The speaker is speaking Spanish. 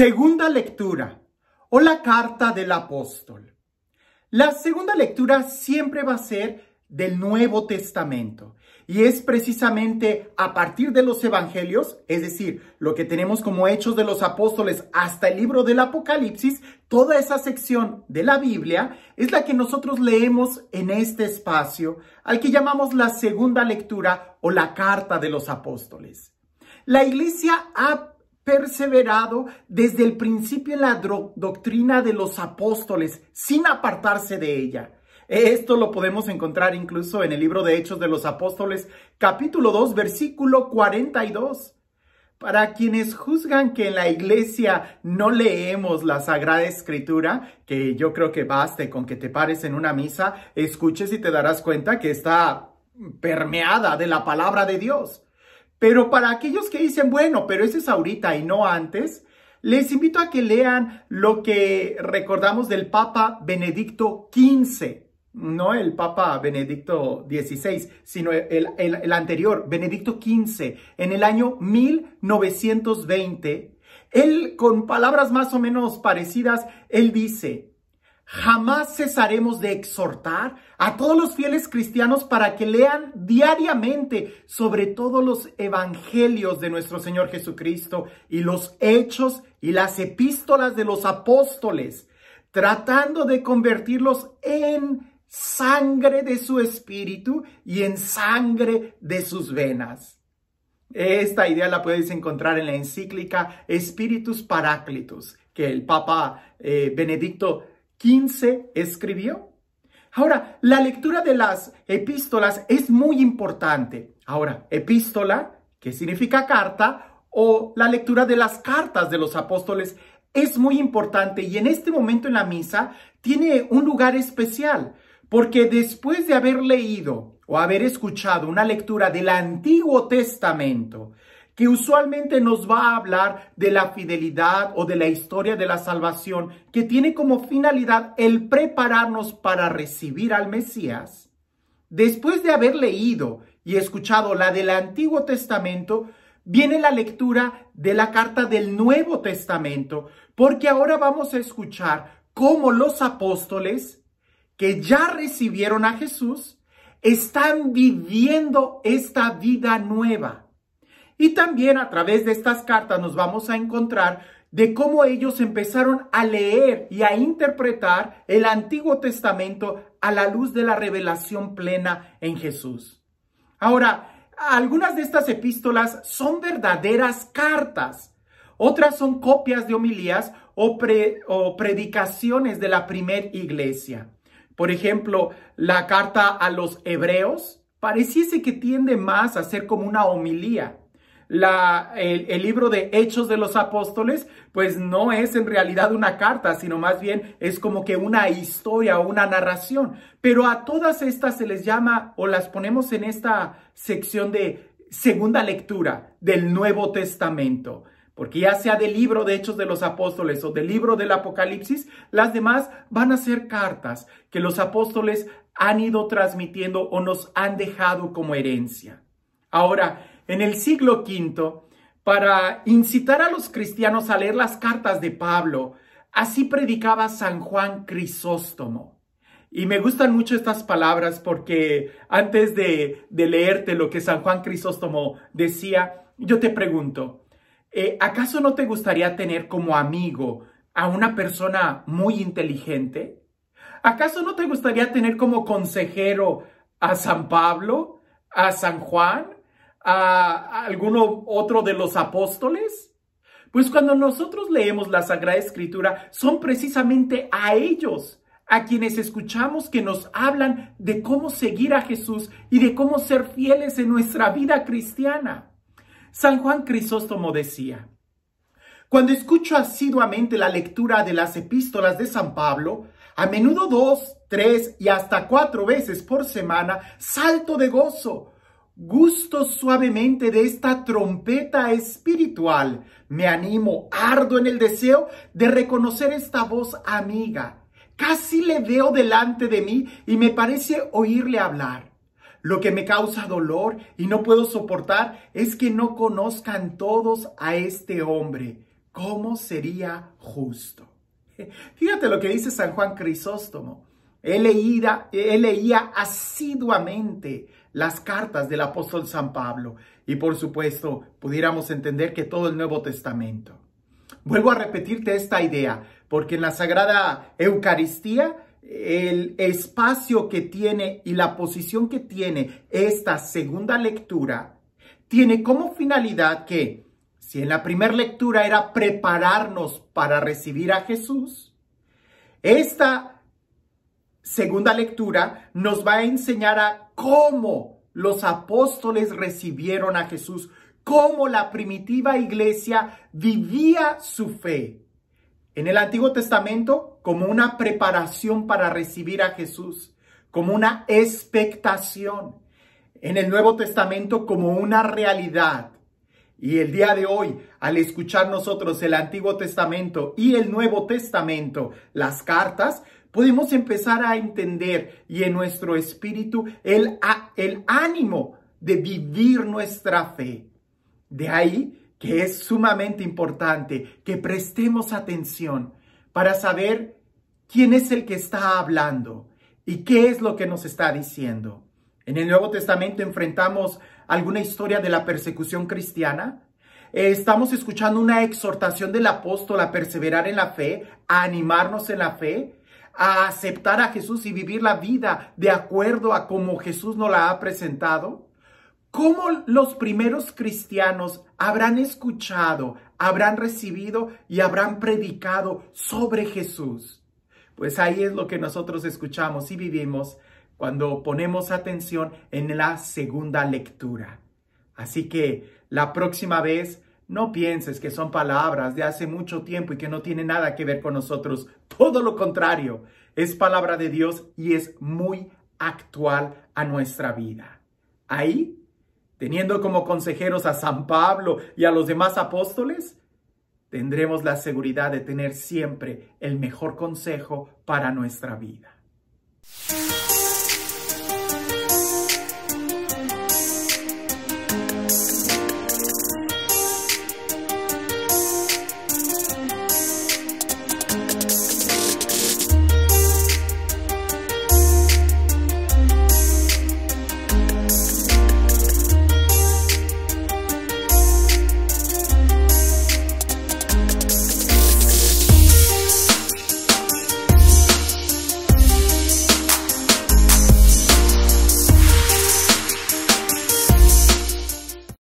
Segunda lectura o la carta del apóstol. La segunda lectura siempre va a ser del Nuevo Testamento y es precisamente a partir de los evangelios, es decir, lo que tenemos como hechos de los apóstoles hasta el libro del Apocalipsis, toda esa sección de la Biblia es la que nosotros leemos en este espacio al que llamamos la segunda lectura o la carta de los apóstoles. La iglesia ha perseverado desde el principio en la doctrina de los apóstoles, sin apartarse de ella. Esto lo podemos encontrar incluso en el libro de Hechos de los Apóstoles, capítulo 2, versículo 42. Para quienes juzgan que en la iglesia no leemos la Sagrada Escritura, que yo creo que baste con que te pares en una misa, escuches y te darás cuenta que está permeada de la palabra de Dios. Pero para aquellos que dicen, bueno, pero eso es ahorita y no antes, les invito a que lean lo que recordamos del Papa Benedicto XV, no el Papa Benedicto XVI, sino el, anterior, Benedicto XV, en el año 1920. Él, con palabras más o menos parecidas, él dice, Jamás cesaremos de exhortar a todos los fieles cristianos para que lean diariamente sobre todos los evangelios de nuestro Señor Jesucristo y los hechos y las epístolas de los apóstoles, tratando de convertirlos en sangre de su espíritu y en sangre de sus venas. Esta idea la puedes encontrar en la encíclica Espíritus Paráclitos que el Papa eh, Benedicto 15 escribió. Ahora, la lectura de las epístolas es muy importante. Ahora, epístola, que significa carta, o la lectura de las cartas de los apóstoles es muy importante y en este momento en la misa tiene un lugar especial, porque después de haber leído o haber escuchado una lectura del Antiguo Testamento, que usualmente nos va a hablar de la fidelidad o de la historia de la salvación, que tiene como finalidad el prepararnos para recibir al Mesías, después de haber leído y escuchado la del Antiguo Testamento, viene la lectura de la carta del Nuevo Testamento, porque ahora vamos a escuchar cómo los apóstoles que ya recibieron a Jesús están viviendo esta vida nueva y también a través de estas cartas nos vamos a encontrar de cómo ellos empezaron a leer y a interpretar el Antiguo Testamento a la luz de la revelación plena en Jesús. Ahora, algunas de estas epístolas son verdaderas cartas, otras son copias de homilías o, predicaciones de la primer iglesia. Por ejemplo, la carta a los hebreos pareciese que tiende más a ser como una homilía el, el, libro de Hechos de los Apóstoles, pues no es en realidad una carta, sino más bien es como que una historia o una narración. Pero a todas estas se les llama o las ponemos en esta sección de segunda lectura del Nuevo Testamento. Porque ya sea del libro de Hechos de los Apóstoles o del libro del Apocalipsis, las demás van a ser cartas que los apóstoles han ido transmitiendo o nos han dejado como herencia. Ahora, en el siglo V para incitar a los cristianos a leer las cartas de Pablo. Así predicaba San Juan Crisóstomo. Y me gustan mucho estas palabras porque antes de, de leerte lo que San Juan Crisóstomo decía, yo te pregunto, eh, ¿acaso no te gustaría tener como amigo a una persona muy inteligente? ¿Acaso no te gustaría tener como consejero a San Pablo, a San Juan, a alguno otro de los apóstoles? Pues cuando nosotros leemos la Sagrada Escritura, son precisamente a ellos a quienes escuchamos que nos hablan de cómo seguir a Jesús y de cómo ser fieles en nuestra vida cristiana. San Juan Crisóstomo decía, cuando escucho asiduamente la lectura de las epístolas de San Pablo, a menudo dos, tres y hasta cuatro veces por semana salto de gozo, gusto suavemente de esta trompeta espiritual. Me animo, ardo en el deseo de reconocer esta voz amiga. Casi le veo delante de mí y me parece oírle hablar. Lo que me causa dolor y no puedo soportar es que no conozcan todos a este hombre. ¿Cómo sería justo? Fíjate lo que dice San Juan Crisóstomo. Él leía, él leía asiduamente las cartas del apóstol San Pablo y por supuesto pudiéramos entender que todo el Nuevo Testamento. Vuelvo a repetirte esta idea, porque en la Sagrada Eucaristía el espacio que tiene y la posición que tiene esta segunda lectura tiene como finalidad que si en la primera lectura era prepararnos para recibir a Jesús, esta segunda lectura nos va a enseñar a cómo los apóstoles recibieron a Jesús, cómo la primitiva iglesia vivía su fe. En el Antiguo Testamento, como una preparación para recibir a Jesús, como una expectación. En el Nuevo Testamento, como una realidad. Y el día de hoy, al escuchar nosotros el Antiguo Testamento y el Nuevo Testamento, las cartas, podemos empezar a entender y en nuestro espíritu el, el ánimo de vivir nuestra fe. De ahí que es sumamente importante que prestemos atención para saber quién es el que está hablando y qué es lo que nos está diciendo. En el Nuevo Testamento enfrentamos alguna historia de la persecución cristiana. Eh, estamos escuchando una exhortación del apóstol a perseverar en la fe, a animarnos en la fe a aceptar a Jesús y vivir la vida de acuerdo a como Jesús nos la ha presentado? ¿Cómo los primeros cristianos habrán escuchado, habrán recibido y habrán predicado sobre Jesús? Pues ahí es lo que nosotros escuchamos y vivimos cuando ponemos atención en la segunda lectura. Así que la próxima vez no pienses que son palabras de hace mucho tiempo y que no tienen nada que ver con nosotros. Todo lo contrario, es palabra de Dios y es muy actual a nuestra vida. Ahí, teniendo como consejeros a San Pablo y a los demás apóstoles, tendremos la seguridad de tener siempre el mejor consejo para nuestra vida.